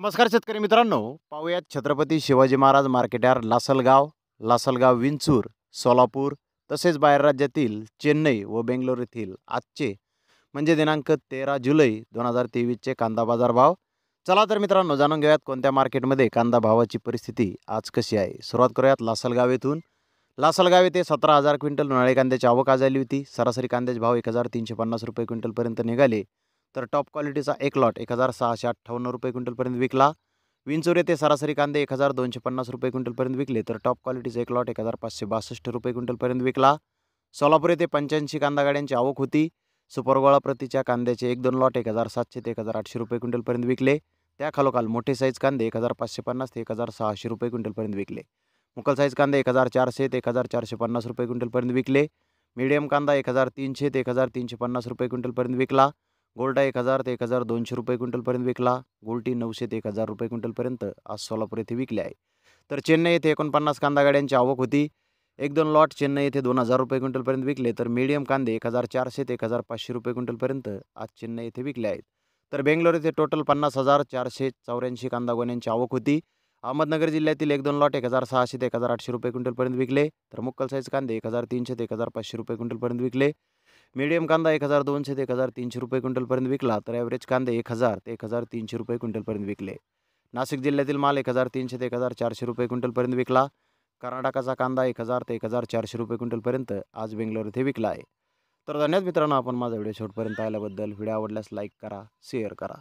नमस्कार शेतकरी मित्रांनो पाहूयात छत्रपती शिवाजी महाराज मार्केटार लासलगाव लासलगाव विंचूर सोलापूर तसेच बाहेर राज्यातील चेन्नई व बेंगलोर येथील आजचे म्हणजे दिनांक तेरा जुलै दोन हजार तेवीसचे कांदा बाजार भाव चला तर मित्रांनो जाणून घेऊयात कोणत्या मार्केटमध्ये कांदा भावाची परिस्थिती आज कशी आहे सुरुवात करूयात लासलगाव येथून लासलगाव येथे सतरा हजार क्विंटल उन्हाळी कांद्याची आवक आज आली होती सरासरी कांद्याचे भाव एक हजार तीनशे पन्नास रुपये क्विंटलपर्यंत निघाले तर टॉप क्वालिटीचा एक लॉट एक हजार सहाशे अठ्ठावन्न रुपये क्विंटलपर्यंत विकला विंचोर येथे सरासरी कांदे एक हजार दोनशे पन्नास रुपये क्विंटलपर्यंत विकले तर टॉप क्वालिटीचा एक लॉट एक हजार पाचशे बासष्ट रुपये क्विंटलपर्यंत विकला सोलापूर येथे पंच्याऐंशी कांदा गाड्यांची आवक होती सुपरगोळा प्रतीच्या कांद्याचे एक दोन लॉट एक हजार सातशे ते एक हजार आठशे रुपये क्विंटलपर्यंत विकले त्या खालोखाल मोठे साईज कांदे एक हजार पाचशे पन्नास ते एक हजार सहाशे रुपये क्विंटलपर्यंत विकले मुकल साईज कांदे एक हजार चारशे ते एक हजार चारशे पन्नास रुपये क्विंटलपर्यंत विकले मीडियम कांदा एक हजार तीनशे ते एक हजार तीनशे पन्नास रुपये क्विंटलपर्यंत विकला गोल्डा एक हजार ते एक हजार दोनशे रुपये क्विंटलपर्यंत विकला गोल्टी नऊशे ते एक हजार रुपये क्विंटलपर्यंत आज सोलापूर येथे विकले आहे तर चेन्नई येथे एकोणपन्नास कांदा गाड्यांची आवक होती एक दोन लॉट चेन्नई येथे दोन हजार रुपये क्विंटलपर्यंत विकले तर मीडियम कांदे एक हजार चारशे ते एक हजार पाचशे रुपये क्विंटलपर्यंत आज चेन्नई येथे विकले आहेत तर बेंगलोर येथे टोटल पन्नास हजार चारशे चौऱ्याऐंशी कांदा गोण्यांची आवक होती अहमदनगर जिल्ह्यातील एक दोन लॉट एक हजार सहाशे ते एक हजार आठशे रुपये क्विंटलपर्यंत विकले तर मुक्कल साईज कांदे एक हजार तीनशे ते एक हजार पाचशे रुपये क्विंटलपर्यंत विकले मीडियम कांदा एक हजार दोनशे ते एक हजार तीनशे रुपये क्विंटलपर्यंत विकला तर ॲव्हरेज कांदे एक हजार ते एक हजार तीनशे रुपये क्विंटलपर्यंत विकले नाशिक जिल्ह्यातील माल एक हजार तीनशे ते एक हजार चारशे रुपये क्विंटलपर्यंत विकला कर्नाटकाचा कांदा एक हजार ते एक हजार चारशे रुपये क्विंटलपर्यंत आज बेंगलोर येथे विकला आहे तर धन्यवाद मित्रांनो आपण माझा व्हिडिओ शेवटपर्यंत आल्याबद्दल व्हिडिओ आवडल्यास लाईक करा शेअर करा